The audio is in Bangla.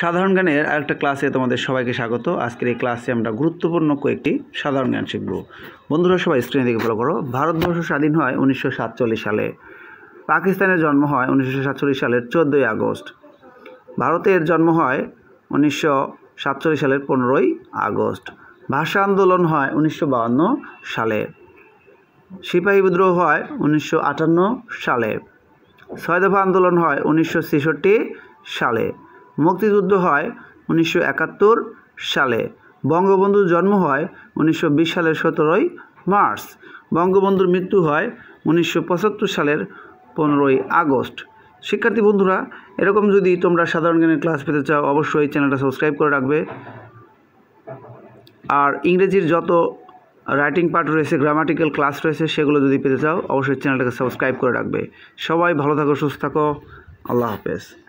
সাধারণ জ্ঞানের আরেকটা ক্লাসে তোমাদের সবাইকে স্বাগত আজকের এই ক্লাসে আমরা গুরুত্বপূর্ণ কয়েকটি সাধারণ জ্ঞান শিখব বন্ধুরা সবাই স্ক্রিনে দিকে ফলো করো ভারতবর্ষ স্বাধীন হয় উনিশশো সালে পাকিস্তানের জন্ম হয় উনিশশো সালের চোদ্দোই আগস্ট ভারতের জন্ম হয় উনিশশো সালের পনেরোই আগস্ট ভাষা আন্দোলন হয় উনিশশো সালে সিপাহী বিদ্রোহ হয় উনিশশো সালে ছয় দফা আন্দোলন হয় উনিশশো সালে মুক্তিযুদ্ধ হয় উনিশশো সালে বঙ্গবন্ধুর জন্ম হয় উনিশশো সালের সতেরোই মার্চ বঙ্গবন্ধুর মৃত্যু হয় উনিশশো সালের পনেরোই আগস্ট শিক্ষার্থী বন্ধুরা এরকম যদি তোমরা সাধারণ জ্ঞানের ক্লাস পেতে চাও অবশ্যই চ্যানেলটা সাবস্ক্রাইব করে রাখবে আর ইংরেজির যত রাইটিং পার্ট রয়েছে গ্রামাটিক্যাল ক্লাস রয়েছে সেগুলো যদি পেতে চাও অবশ্যই চ্যানেলটাকে সাবস্ক্রাইব করে রাখবে সবাই ভালো থাকো সুস্থ থাকো আল্লাহ হাফেজ